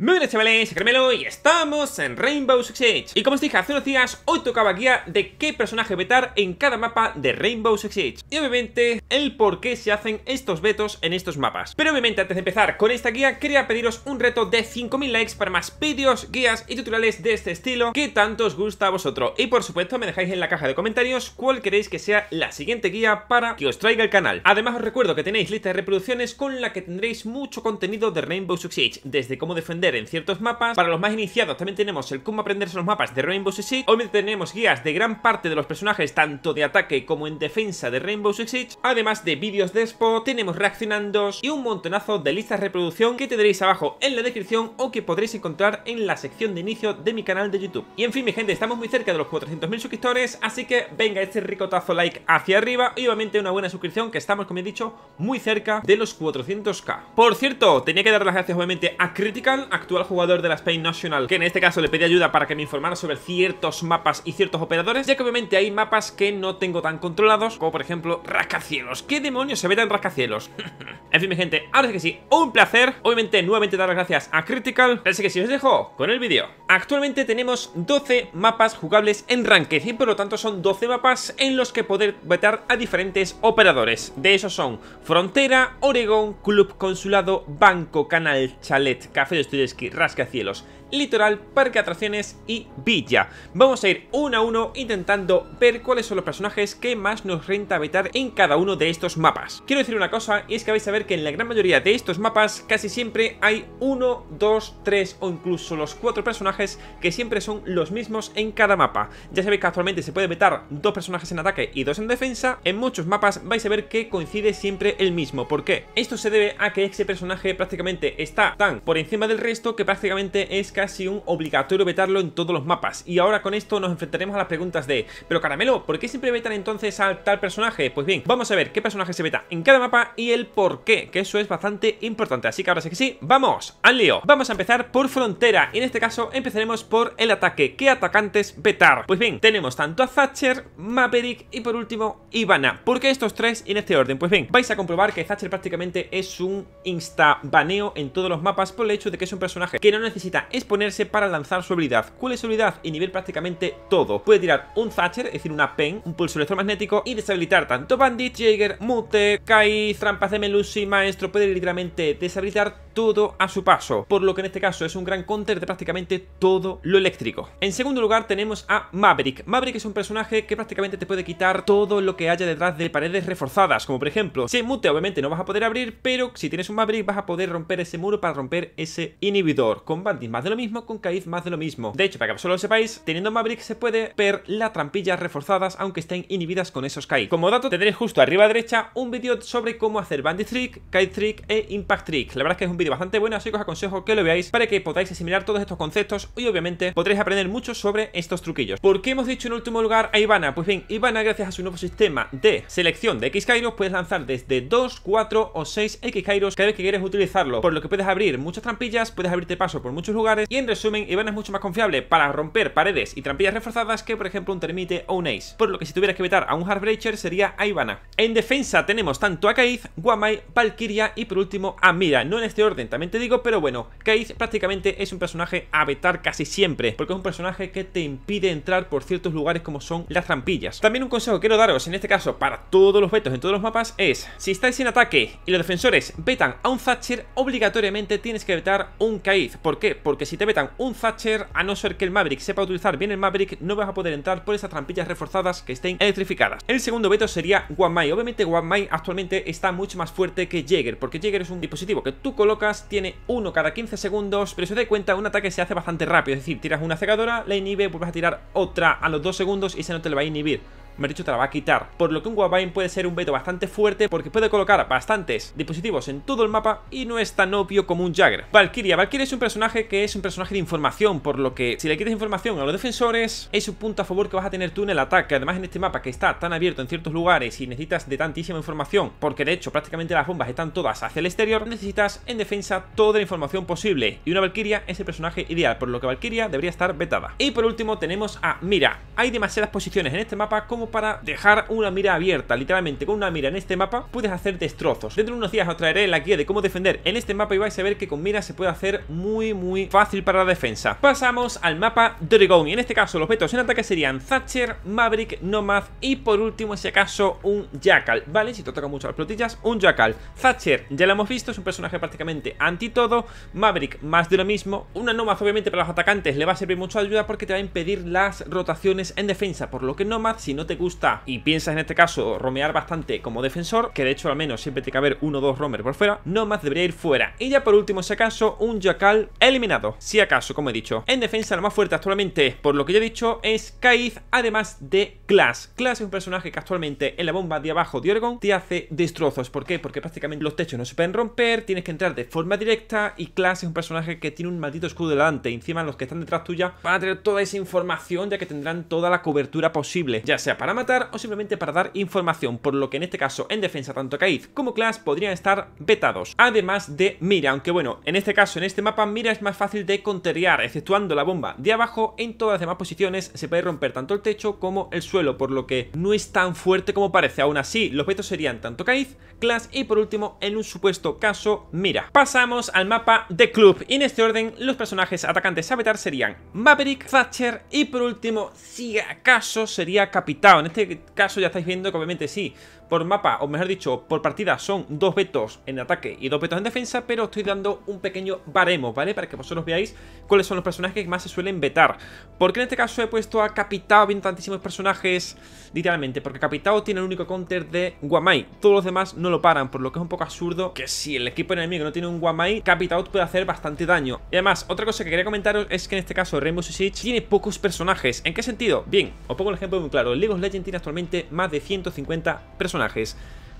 Muy buenas chavales, Carmelo y estamos en Rainbow Six Siege Y como os dije hace unos días, hoy tocaba guía de qué personaje vetar en cada mapa de Rainbow Six Siege Y obviamente el por qué se hacen estos vetos en estos mapas Pero obviamente antes de empezar con esta guía quería pediros un reto de 5000 likes para más vídeos, guías y tutoriales de este estilo Que tanto os gusta a vosotros Y por supuesto me dejáis en la caja de comentarios cuál queréis que sea la siguiente guía para que os traiga el canal Además os recuerdo que tenéis lista de reproducciones con la que tendréis mucho contenido de Rainbow Six Siege Desde cómo defender en ciertos mapas. Para los más iniciados también tenemos el cómo aprenderse los mapas de Rainbow Six Siege. Obviamente tenemos guías de gran parte de los personajes, tanto de ataque como en defensa de Rainbow Six Siege. Además de vídeos de expo, tenemos reaccionandos y un montonazo de listas de reproducción que tendréis abajo en la descripción o que podréis encontrar en la sección de inicio de mi canal de YouTube. Y en fin, mi gente, estamos muy cerca de los 400.000 suscriptores, así que venga este ricotazo like hacia arriba y obviamente una buena suscripción que estamos, como he dicho, muy cerca de los 400k. Por cierto, tenía que dar las gracias obviamente a Critical, actual jugador de la Spain National, que en este caso le pedí ayuda para que me informara sobre ciertos mapas y ciertos operadores, ya que obviamente hay mapas que no tengo tan controlados, como por ejemplo rascacielos. ¿Qué demonios se ve en rascacielos? en fin, mi gente, ahora sí que sí, un placer. Obviamente, nuevamente dar las gracias a Critical. Así que si os dejo con el vídeo. Actualmente tenemos 12 mapas jugables en Ranked y por lo tanto son 12 mapas en los que poder vetar a diferentes operadores. De esos son Frontera, Oregon, Club Consulado, Banco, Canal, Chalet, Café de Estudios rasca cielos Litoral, Parque Atracciones y Villa. Vamos a ir uno a uno intentando ver cuáles son los personajes que más nos renta vetar en cada uno de estos mapas. Quiero decir una cosa, y es que vais a ver que en la gran mayoría de estos mapas casi siempre hay uno, dos, tres o incluso los cuatro personajes que siempre son los mismos en cada mapa. Ya sabéis que actualmente se puede vetar dos personajes en ataque y dos en defensa. En muchos mapas vais a ver que coincide siempre el mismo. ¿Por qué? Esto se debe a que ese personaje prácticamente está tan por encima del resto que prácticamente es casi un obligatorio vetarlo en todos los mapas. Y ahora con esto nos enfrentaremos a las preguntas de Pero Caramelo, ¿por qué siempre vetan entonces al tal personaje? Pues bien, vamos a ver qué personaje se veta en cada mapa y el por qué, que eso es bastante importante. Así que ahora sí que sí, ¡vamos al lío! Vamos a empezar por frontera. y En este caso empezaremos por el ataque. ¿Qué atacantes vetar? Pues bien, tenemos tanto a Thatcher, Maverick y por último Ivana. ¿Por qué estos tres en este orden? Pues bien, vais a comprobar que Thatcher prácticamente es un instabaneo en todos los mapas por el hecho de que es un personaje que no necesita ponerse para lanzar su habilidad. ¿Cuál es su habilidad? Y nivel prácticamente todo. Puede tirar un Thatcher, es decir, una Pen, un pulso electromagnético y deshabilitar tanto Bandit, Jaeger, Mute, Kai, Trampas de Melusi, Maestro. Puede literalmente deshabilitar todo a su paso, por lo que en este caso es un gran counter de prácticamente todo lo eléctrico. En segundo lugar tenemos a Maverick. Maverick es un personaje que prácticamente te puede quitar todo lo que haya detrás de paredes reforzadas, como por ejemplo, si mute obviamente no vas a poder abrir, pero si tienes un Maverick vas a poder romper ese muro para romper ese inhibidor. Con Bandit más de lo mismo, con Caiz más de lo mismo. De hecho, para que solo lo sepáis, teniendo Maverick se puede ver las trampillas reforzadas aunque estén inhibidas con esos Kai. Como dato tendréis justo arriba a derecha un vídeo sobre cómo hacer Bandit Trick, Kai Trick e Impact Trick. La verdad es que es un vídeo bastante buena, así que os aconsejo que lo veáis para que podáis asimilar todos estos conceptos y obviamente podréis aprender mucho sobre estos truquillos. ¿Por qué hemos dicho en último lugar a Ivana? Pues bien, Ivana gracias a su nuevo sistema de selección de X Kairos puedes lanzar desde 2, 4 o 6 X Kairos cada vez que quieres utilizarlo, por lo que puedes abrir muchas trampillas, puedes abrirte paso por muchos lugares y en resumen Ivana es mucho más confiable para romper paredes y trampillas reforzadas que por ejemplo un Termite o un Ace, por lo que si tuvieras que evitar a un Heartbreaker sería a Ivana. En defensa tenemos tanto a Kaiz, Guamai, Valkyria y por último a Mira, no en este orden también te digo, pero bueno, kaiz prácticamente es un personaje a vetar casi siempre, porque es un personaje que te impide entrar por ciertos lugares como son las trampillas. También un consejo que quiero daros, en este caso, para todos los vetos en todos los mapas, es, si estáis en ataque y los defensores vetan a un Thatcher, obligatoriamente tienes que vetar un Caiz. ¿Por qué? Porque si te vetan un Thatcher, a no ser que el Maverick sepa utilizar bien el Maverick, no vas a poder entrar por esas trampillas reforzadas que estén electrificadas. El segundo veto sería One Obviamente One actualmente está mucho más fuerte que Jäger, porque Jäger es un dispositivo que tú colocas tiene uno cada 15 segundos, pero si os dais cuenta, un ataque se hace bastante rápido. Es decir, tiras una cegadora, la inhibe, vuelves a tirar otra a los 2 segundos y se no te lo va a inhibir me ha dicho te la va a quitar. Por lo que un Wabine puede ser un veto bastante fuerte porque puede colocar bastantes dispositivos en todo el mapa y no es tan obvio como un Jagger. Valkyria. Valkyria es un personaje que es un personaje de información, por lo que si le quieres información a los defensores es un punto a favor que vas a tener tú en el ataque. Además en este mapa que está tan abierto en ciertos lugares y necesitas de tantísima información, porque de hecho prácticamente las bombas están todas hacia el exterior, necesitas en defensa toda la información posible. Y una Valkyria es el personaje ideal, por lo que Valkyria debería estar vetada. Y por último tenemos a Mira. Hay demasiadas posiciones en este mapa como para dejar una mira abierta. Literalmente, con una mira en este mapa puedes hacer destrozos. Dentro de unos días os traeré la guía de cómo defender en este mapa y vais a ver que con mira se puede hacer muy, muy fácil para la defensa. Pasamos al mapa Dragon y en este caso los vetos en ataque serían Thatcher, Maverick, Nomad y por último, si acaso, un Jackal, ¿vale? Si te toca mucho las plotillas, un Jackal. Thatcher, ya lo hemos visto, es un personaje prácticamente anti todo. Maverick, más de lo mismo. Una Nomad, obviamente, para los atacantes le va a servir mucho ayuda porque te va a impedir las rotaciones en defensa, por lo que Nomad, si no te gusta y piensas en este caso romear bastante como defensor, que de hecho al menos siempre tiene que haber uno o dos romers por fuera, no más debería ir fuera. Y ya por último, si acaso, un Jackal eliminado. Si acaso, como he dicho. En defensa, lo más fuerte actualmente, por lo que ya he dicho, es Kaiz, además de class class es un personaje que actualmente en la bomba de abajo de Oregon te hace destrozos. ¿Por qué? Porque prácticamente los techos no se pueden romper, tienes que entrar de forma directa y class es un personaje que tiene un maldito escudo delante. Encima los que están detrás tuya para a tener toda esa información ya que tendrán toda la cobertura posible, ya sea para matar o simplemente para dar información, por lo que en este caso en defensa tanto Kaiz como Clash podrían estar vetados, además de Mira, aunque bueno, en este caso en este mapa Mira es más fácil de contrariar, exceptuando la bomba de abajo, en todas las demás posiciones se puede romper tanto el techo como el suelo, por lo que no es tan fuerte como parece, aún así los vetos serían tanto Kaiz, Clash y por último en un supuesto caso Mira. Pasamos al mapa de club y en este orden los personajes atacantes a vetar serían Maverick, Thatcher y por último si acaso sería Capital Claro, En este caso ya estáis viendo que obviamente sí, por mapa, o mejor dicho, por partida, son dos vetos en ataque y dos vetos en defensa, pero estoy dando un pequeño baremo, ¿vale? Para que vosotros veáis cuáles son los personajes que más se suelen vetar. Porque en este caso he puesto a Capitao, bien tantísimos personajes, literalmente, porque Capitao tiene el único counter de Guamai. Todos los demás no lo paran, por lo que es un poco absurdo que si el equipo enemigo no tiene un Guamai, Capitao puede hacer bastante daño. Y además, otra cosa que quería comentaros es que en este caso Rainbow Six tiene pocos personajes. ¿En qué sentido? Bien, os pongo un ejemplo muy claro. League of Legends tiene actualmente más de 150 personajes.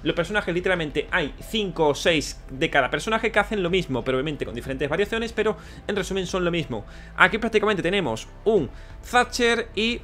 Los personajes literalmente hay 5 o 6 de cada personaje que hacen lo mismo, pero obviamente con diferentes variaciones, pero en resumen son lo mismo. Aquí prácticamente tenemos un Thatcher y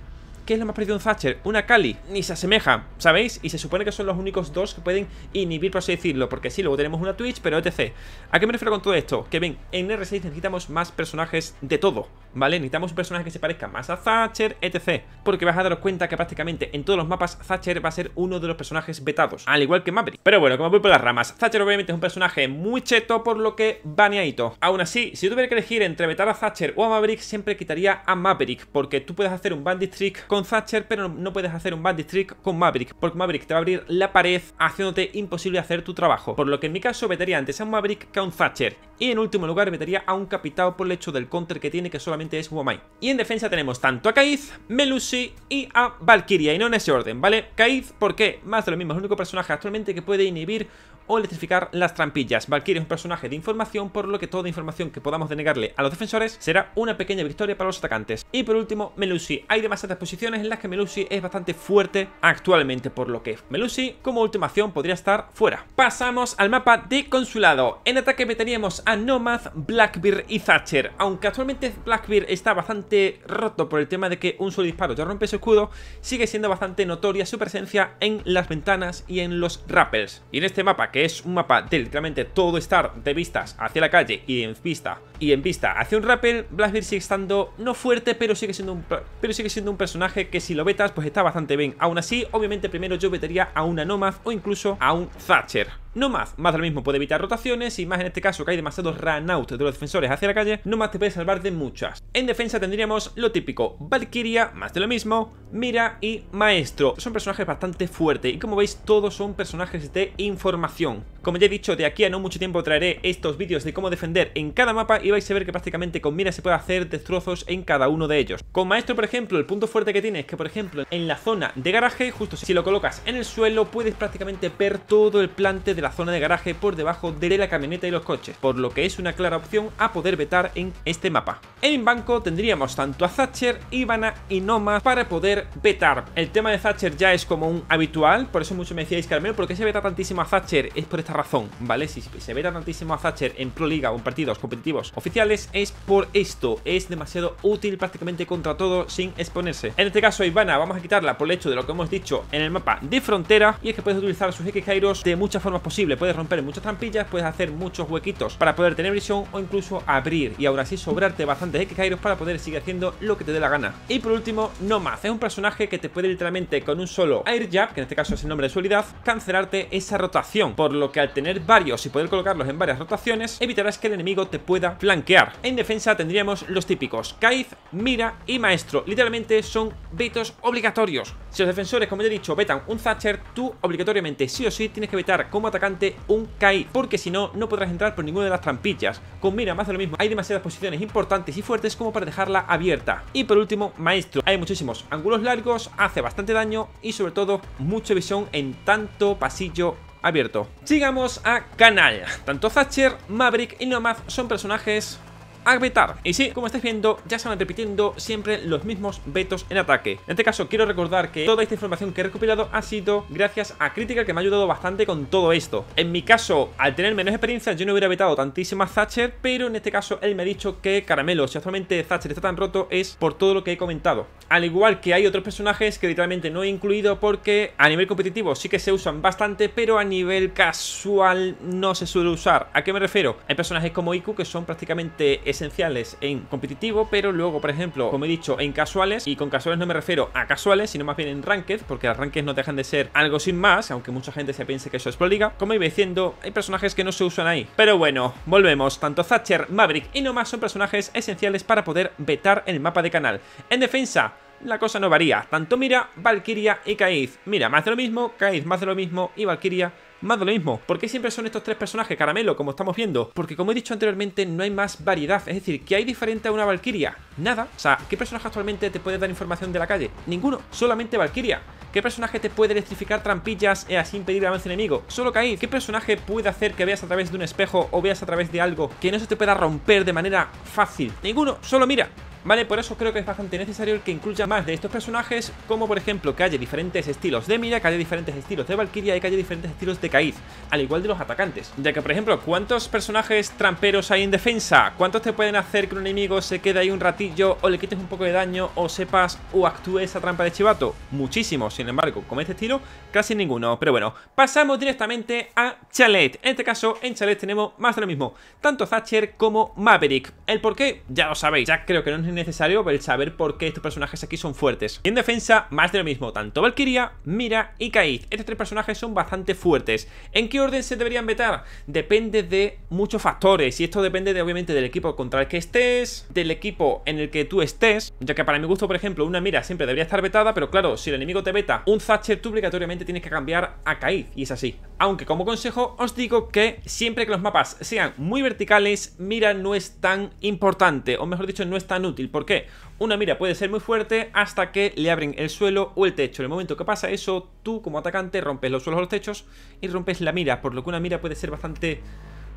¿Qué es lo más parecido a un Thatcher? Una Kali, ni se asemeja, ¿sabéis? Y se supone que son los únicos dos que pueden inhibir, por así decirlo, porque sí, luego tenemos una Twitch, pero etc. ¿A qué me refiero con todo esto? Que ven, en R6 necesitamos más personajes de todo, ¿vale? Necesitamos un personaje que se parezca más a Thatcher, etc. Porque vas a daros cuenta que prácticamente en todos los mapas Thatcher va a ser uno de los personajes vetados, al igual que Maverick. Pero bueno, como voy por las ramas, Thatcher obviamente es un personaje muy cheto, por lo que baneadito. Aún así, si yo tuviera que elegir entre vetar a Thatcher o a Maverick, siempre quitaría a Maverick, porque tú puedes hacer un Bandit Trick con Thatcher, pero no puedes hacer un bandit trick con Maverick, porque Maverick te va a abrir la pared haciéndote imposible hacer tu trabajo. Por lo que en mi caso metería antes a un Maverick que a un Thatcher. Y en último lugar metería a un capitado por el hecho del counter que tiene que solamente es Womai. Y en defensa tenemos tanto a Kaiz, Melusi y a Valkyria, y no en ese orden, ¿vale? Kaiz, ¿por qué? Más de lo mismo, es el único personaje actualmente que puede inhibir o electrificar las trampillas. Valkyrie es un personaje de información, por lo que toda información que podamos denegarle a los defensores será una pequeña victoria para los atacantes. Y por último, Melusi. Hay demasiadas posiciones en las que Melusi es bastante fuerte actualmente, por lo que Melusi como ultimación podría estar fuera. Pasamos al mapa de Consulado. En ataque meteríamos a Nomad, Blackbeard y Thatcher. Aunque actualmente Blackbeard está bastante roto por el tema de que un solo disparo ya rompe su escudo, sigue siendo bastante notoria su presencia en las ventanas y en los rappels. Y en este mapa que es un mapa de literalmente todo estar de vistas hacia la calle y en vista y en vista hacia un rappel, Blackbeard sigue estando no fuerte, pero sigue siendo un pero sigue siendo un personaje que si lo vetas pues está bastante bien. Aún así, obviamente primero yo vetaría a una Nomad o incluso a un Thatcher. No más, más de lo mismo puede evitar rotaciones y más en este caso que hay demasiados runouts de los defensores hacia la calle, no más te puede salvar de muchas. En defensa tendríamos lo típico, Valkyria, más de lo mismo, Mira y Maestro. Son personajes bastante fuertes y como veis todos son personajes de información. Como ya he dicho, de aquí a no mucho tiempo traeré estos vídeos de cómo defender en cada mapa y vais a ver que prácticamente con Mira se puede hacer destrozos en cada uno de ellos. Con Maestro, por ejemplo, el punto fuerte que tiene es que, por ejemplo, en la zona de garaje, justo si lo colocas en el suelo, puedes prácticamente ver todo el plante de la zona de garaje por debajo de la camioneta y los coches, por lo que es una clara opción a poder vetar en este mapa. En banco tendríamos tanto a Thatcher, Ivana y Noma para poder vetar. El tema de Thatcher ya es como un habitual, por eso mucho me decíais, al menos porque se veta tantísimo a Thatcher? Es por esta razón, ¿vale? Si se veta tantísimo a Thatcher en Pro Liga o en partidos competitivos oficiales es por esto, es demasiado útil prácticamente contra todo sin exponerse. En este caso Ivana vamos a quitarla por el hecho de lo que hemos dicho en el mapa de frontera y es que puedes utilizar sus X Kairos de muchas formas posibles Puedes romper muchas trampillas, puedes hacer muchos huequitos para poder tener visión o incluso abrir y aún así sobrarte bastantes X-Kairos para poder seguir haciendo lo que te dé la gana. Y por último, Nomad. Es un personaje que te puede literalmente con un solo Air Jab, que en este caso es el nombre de su habilidad, cancelarte esa rotación. Por lo que al tener varios y poder colocarlos en varias rotaciones, evitarás que el enemigo te pueda flanquear. En defensa tendríamos los típicos Kaiz, Mira y Maestro. Literalmente son vetos obligatorios. Si los defensores, como ya he dicho, vetan un Thatcher, tú obligatoriamente sí o sí tienes que evitar cómo atacar un Kai, porque si no, no podrás entrar por ninguna de las trampillas. Con mira, más de lo mismo, hay demasiadas posiciones importantes y fuertes como para dejarla abierta. Y por último, Maestro. Hay muchísimos ángulos largos, hace bastante daño y sobre todo mucha visión en tanto pasillo abierto. Sigamos a Canal. Tanto Thatcher, Maverick y Nomad son personajes a Y sí, como estáis viendo, ya se van repitiendo siempre los mismos vetos en ataque. En este caso, quiero recordar que toda esta información que he recopilado ha sido gracias a Crítica, que me ha ayudado bastante con todo esto. En mi caso, al tener menos experiencia, yo no hubiera vetado tantísimas Thatcher, pero en este caso él me ha dicho que Caramelo, si actualmente Thatcher está tan roto, es por todo lo que he comentado. Al igual que hay otros personajes que literalmente no he incluido porque a nivel competitivo sí que se usan bastante, pero a nivel casual no se suele usar. ¿A qué me refiero? Hay personajes como Iku que son prácticamente esenciales en competitivo, pero luego, por ejemplo, como he dicho, en casuales, y con casuales no me refiero a casuales, sino más bien en ranked, porque las ranked no dejan de ser algo sin más, aunque mucha gente se piense que eso es proliga Como iba diciendo, hay personajes que no se usan ahí. Pero bueno, volvemos. Tanto Thatcher, Maverick y Nomás son personajes esenciales para poder vetar el mapa de canal. En defensa, la cosa no varía. Tanto Mira, Valkyria y Caiz. Mira, más de lo mismo, Caiz, más de lo mismo y Valkyria más de lo mismo. ¿Por qué siempre son estos tres personajes caramelo, como estamos viendo? Porque como he dicho anteriormente, no hay más variedad. Es decir, ¿qué hay diferente a una Valkyria? Nada. O sea, ¿qué personaje actualmente te puede dar información de la calle? Ninguno. Solamente Valkyria. ¿Qué personaje te puede electrificar trampillas y eh, así impedir el avance enemigo? Solo caí. ¿Qué personaje puede hacer que veas a través de un espejo o veas a través de algo que no se te pueda romper de manera fácil? Ninguno. Solo mira. ¿vale? Por eso creo que es bastante necesario el que incluya más de estos personajes, como por ejemplo que haya diferentes estilos de mira, que haya diferentes estilos de Valkyria y que haya diferentes estilos de Caíz, al igual de los atacantes. Ya que, por ejemplo, ¿cuántos personajes tramperos hay en defensa? ¿Cuántos te pueden hacer que un enemigo se quede ahí un ratillo o le quites un poco de daño o sepas o actúes a trampa de chivato? Muchísimos, sin embargo, con este estilo casi ninguno. Pero bueno, pasamos directamente a Chalet. En este caso, en Chalet tenemos más de lo mismo, tanto Thatcher como Maverick. ¿El por qué? Ya lo sabéis, ya creo que no es necesario el saber por qué estos personajes aquí son fuertes. Y en defensa, más de lo mismo, tanto Valkyria, Mira y Kaiz. Estos tres personajes son bastante fuertes. ¿En qué orden se deberían vetar? Depende de muchos factores y esto depende de, obviamente del equipo contra el que estés, del equipo en el que tú estés, ya que para mi gusto, por ejemplo, una Mira siempre debería estar vetada, pero claro, si el enemigo te veta un Thatcher, tú obligatoriamente tienes que cambiar a Kaiz y es así. Aunque como consejo os digo que siempre que los mapas sean muy verticales, Mira no es tan importante, o mejor dicho, no es tan útil ¿Por qué? Una mira puede ser muy fuerte hasta que le abren el suelo o el techo. En el momento que pasa eso, tú como atacante rompes los suelos o los techos y rompes la mira, por lo que una mira puede ser bastante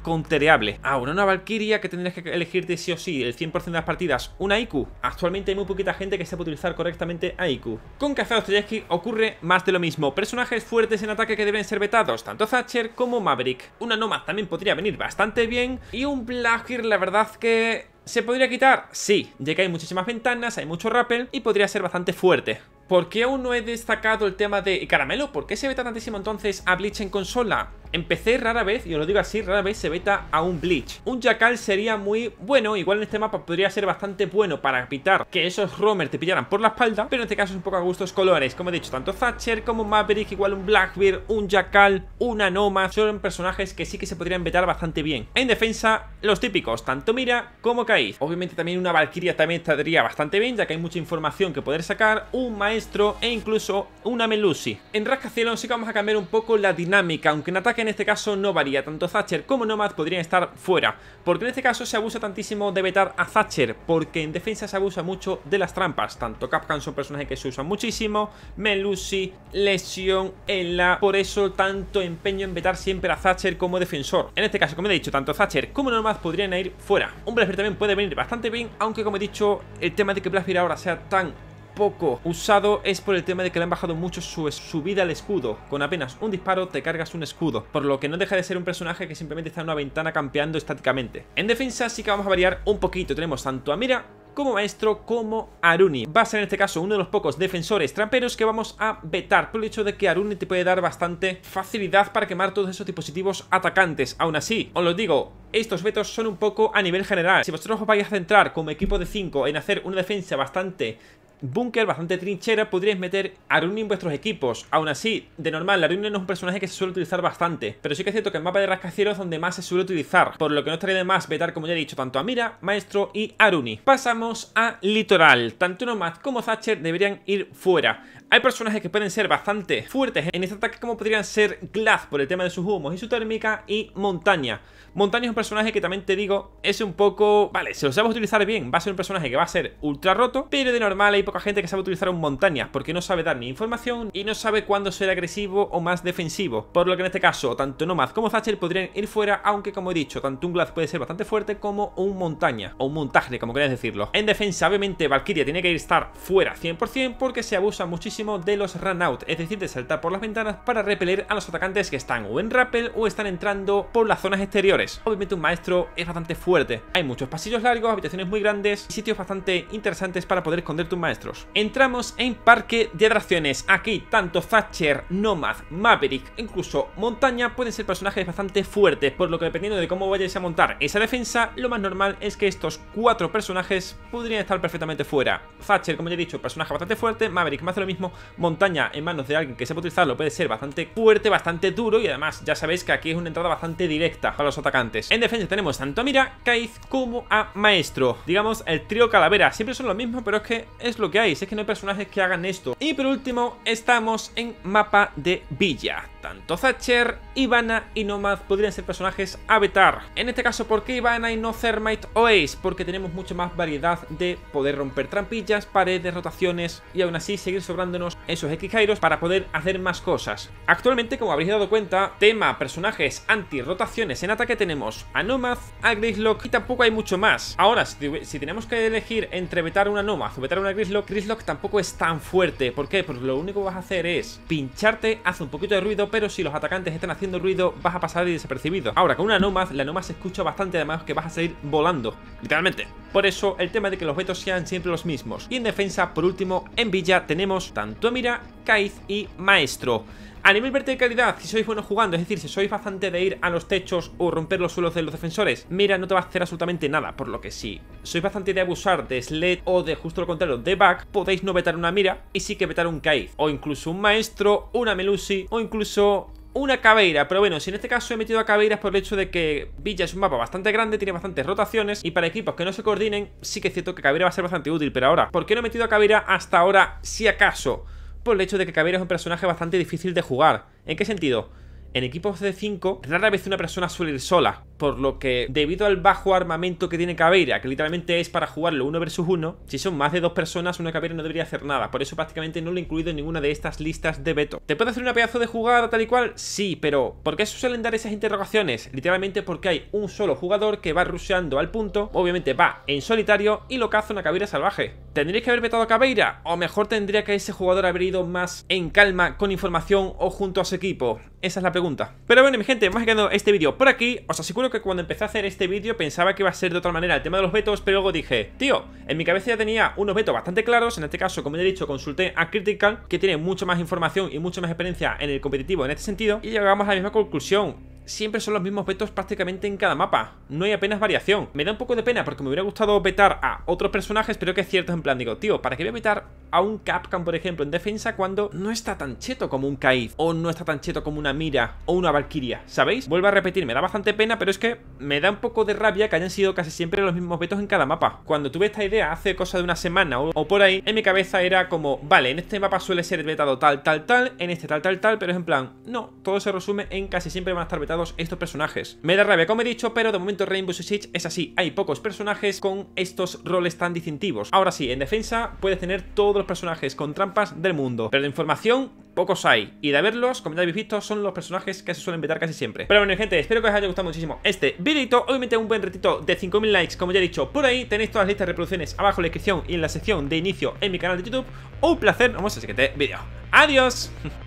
contereable. Ahora, una Valkyria que tendrías que elegirte sí o sí, el 100% de las partidas, una IQ. Actualmente hay muy poquita gente que sepa utilizar correctamente a IQ. Con de Strzelecki ocurre más de lo mismo, personajes fuertes en ataque que deben ser vetados, tanto Thatcher como Maverick. Una Nomad también podría venir bastante bien, y un Blagir la verdad que ¿Se podría quitar? Sí, ya que hay muchísimas ventanas, hay mucho rappel y podría ser bastante fuerte. ¿Por qué aún no he destacado el tema de caramelo? ¿Por qué se ve tantísimo entonces a Bleach en consola? Empecé rara vez, y os lo digo así, rara vez se beta a un Bleach. Un Jackal sería muy bueno, igual en este mapa podría ser bastante bueno para evitar que esos Romers te pillaran por la espalda, pero en este caso es un poco a gustos colores. Como he dicho, tanto Thatcher como Maverick, igual un Blackbeard, un Jackal, una Noma, son personajes que sí que se podrían vetar bastante bien. En defensa, los típicos, tanto Mira como Kaiz. Obviamente también una Valkyria también estaría bastante bien, ya que hay mucha información que poder sacar, un Maestro e incluso una Melusi. En Rascacielos sí que vamos a cambiar un poco la dinámica, aunque en ataque que en este caso no varía, tanto Thatcher como Nomad podrían estar fuera, porque en este caso se abusa tantísimo de vetar a Thatcher, porque en defensa se abusa mucho de las trampas, tanto Capcan son personajes que se usan muchísimo, Melusi, Lesion, Ella, por eso tanto empeño en vetar siempre a Thatcher como defensor. En este caso, como he dicho, tanto Thatcher como Nomad podrían ir fuera. Un Blasphere también puede venir bastante bien, aunque como he dicho, el tema de que Blasphere ahora sea tan poco usado es por el tema de que le han bajado mucho su, subida vida al escudo. Con apenas un disparo te cargas un escudo, por lo que no deja de ser un personaje que simplemente está en una ventana campeando estáticamente. En defensa sí que vamos a variar un poquito, tenemos tanto a Mira como maestro como Aruni. Va a ser en este caso uno de los pocos defensores tramperos que vamos a vetar por el hecho de que Aruni te puede dar bastante facilidad para quemar todos esos dispositivos atacantes. Aún así, os lo digo, estos vetos son un poco a nivel general. Si vosotros os vais a centrar como equipo de 5 en hacer una defensa bastante búnker, bastante trinchera, podríais meter a en vuestros equipos. Aún así, de normal, la no es un personaje que se suele utilizar bastante, pero sí que es cierto que el mapa de rascacielos es donde más se suele utilizar, por lo que no estaría de más vetar, como ya he dicho, tanto a Mira, Maestro y Aruni. Pasamos a Litoral. Tanto Nomad como Thatcher deberían ir fuera. Hay personajes que pueden ser bastante fuertes en este ataque como podrían ser Glass por el tema de sus humos y su térmica y Montaña. Montaña es un personaje que también te digo es un poco... Vale, se lo sabe utilizar bien va a ser un personaje que va a ser ultra roto, pero de normal hay poca gente que sabe utilizar un Montaña porque no sabe dar ni información y no sabe cuándo ser agresivo o más defensivo. Por lo que en este caso tanto Nomad como Thatcher podrían ir fuera, aunque como he dicho, tanto un Glass puede ser bastante fuerte como un Montaña o un Montaje, como queráis decirlo. En defensa obviamente Valkyria tiene que estar fuera 100% porque se abusa muchísimo de los run out, es decir, de saltar por las ventanas para repeler a los atacantes que están o en rappel o están entrando por las zonas exteriores. Obviamente un maestro es bastante fuerte. Hay muchos pasillos largos, habitaciones muy grandes y sitios bastante interesantes para poder esconder tus maestros. Entramos en Parque de Atracciones. Aquí tanto Thatcher, Nomad, Maverick, incluso Montaña pueden ser personajes bastante fuertes, por lo que dependiendo de cómo vayáis a montar esa defensa, lo más normal es que estos cuatro personajes podrían estar perfectamente fuera. Thatcher, como ya he dicho, personaje bastante fuerte, Maverick más de lo mismo montaña en manos de alguien que sepa utilizarlo puede ser bastante fuerte, bastante duro y además ya sabéis que aquí es una entrada bastante directa para los atacantes. En defensa tenemos tanto a Mira, Kaiz como a Maestro. Digamos, el trío Calavera. Siempre son lo mismo, pero es que es lo que hay. es que no hay personajes que hagan esto. Y por último, estamos en mapa de Villa. Tanto Thatcher, Ivana y Nomad podrían ser personajes a vetar. En este caso, ¿por qué Ivana y no Thermite o Ace? Porque tenemos mucho más variedad de poder romper trampillas, paredes, rotaciones y aún así seguir sobrando en esos X Kairos para poder hacer más cosas. Actualmente, como habréis dado cuenta, tema personajes anti-rotaciones en ataque tenemos a Nomad, a Grislock y tampoco hay mucho más. Ahora, si, tenemos que elegir entre vetar una Nomad o vetar una Grislock, Grislock tampoco es tan fuerte. ¿Por qué? Porque lo único que vas a hacer es pincharte, hace un poquito de ruido, pero si los atacantes están haciendo ruido, vas a pasar desapercibido. Ahora, con una Nomad, la Nomad se escucha bastante, además que vas a salir volando, literalmente. Por eso el tema de que los vetos sean siempre los mismos. Y en defensa, por último, en Villa tenemos tanto Mira, caiz y Maestro. A nivel verticalidad, si sois buenos jugando, es decir, si sois bastante de ir a los techos o romper los suelos de los defensores, Mira no te va a hacer absolutamente nada, por lo que si sois bastante de abusar de sled o de justo lo contrario de back, podéis no vetar una Mira y sí que vetar un Kaiz, o incluso un Maestro, una Melusi o incluso una cabeira, pero bueno, si en este caso he metido a caveiras por el hecho de que Villa es un mapa bastante grande, tiene bastantes rotaciones y para equipos que no se coordinen, sí que es cierto que caveira va a ser bastante útil, pero ahora, ¿por qué no he metido a caveira hasta ahora, si acaso? Por el hecho de que caveira es un personaje bastante difícil de jugar. ¿En qué sentido? En equipos de 5, rara vez una persona suele ir sola, por lo que, debido al bajo armamento que tiene cabeira que literalmente es para jugarlo uno versus uno, si son más de dos personas, una Caveira no debería hacer nada, por eso prácticamente no lo he incluido en ninguna de estas listas de veto. ¿Te puede hacer una pedazo de jugada tal y cual? Sí, pero ¿por qué suelen dar esas interrogaciones? Literalmente porque hay un solo jugador que va rusheando al punto, obviamente va en solitario y lo caza una cabeira salvaje. ¿Tendríais que haber vetado a Cabeira? O mejor tendría que ese jugador haber ido más en calma, con información o junto a su equipo esa es la pregunta. Pero bueno, mi gente, hemos llegado este vídeo por aquí. Os aseguro que cuando empecé a hacer este vídeo pensaba que iba a ser de otra manera el tema de los vetos, pero luego dije, tío, en mi cabeza ya tenía unos vetos bastante claros. En este caso, como ya he dicho, consulté a Critical, que tiene mucho más información y mucha más experiencia en el competitivo en este sentido, y llegamos a la misma conclusión siempre son los mismos vetos prácticamente en cada mapa. No hay apenas variación. Me da un poco de pena porque me hubiera gustado vetar a otros personajes, pero que es cierto, en plan, digo, tío, ¿para qué voy a vetar a un Capcom, por ejemplo, en defensa cuando no está tan cheto como un Kaif o no está tan cheto como una Mira, o una Valkyria, ¿sabéis? Vuelvo a repetir, me da bastante pena, pero es que me da un poco de rabia que hayan sido casi siempre los mismos vetos en cada mapa. Cuando tuve esta idea hace cosa de una semana o, o por ahí, en mi cabeza era como, vale, en este mapa suele ser vetado tal, tal, tal, en este tal, tal, tal, pero es en plan, no, todo se resume en casi siempre van a estar vetados estos personajes. Me da rabia como he dicho, pero de momento Rainbow Six es así, hay pocos personajes con estos roles tan distintivos. Ahora sí, en defensa puedes tener todos los personajes con trampas del mundo, pero de información pocos hay, y de haberlos, como ya habéis visto, son los personajes que se suelen vetar casi siempre. Pero bueno gente, espero que os haya gustado muchísimo este videito, obviamente un buen retito de 5000 likes, como ya he dicho, por ahí tenéis todas las listas de reproducciones abajo en la descripción y en la sección de inicio en mi canal de YouTube. Un placer, nos vemos en el siguiente vídeo. ¡Adiós!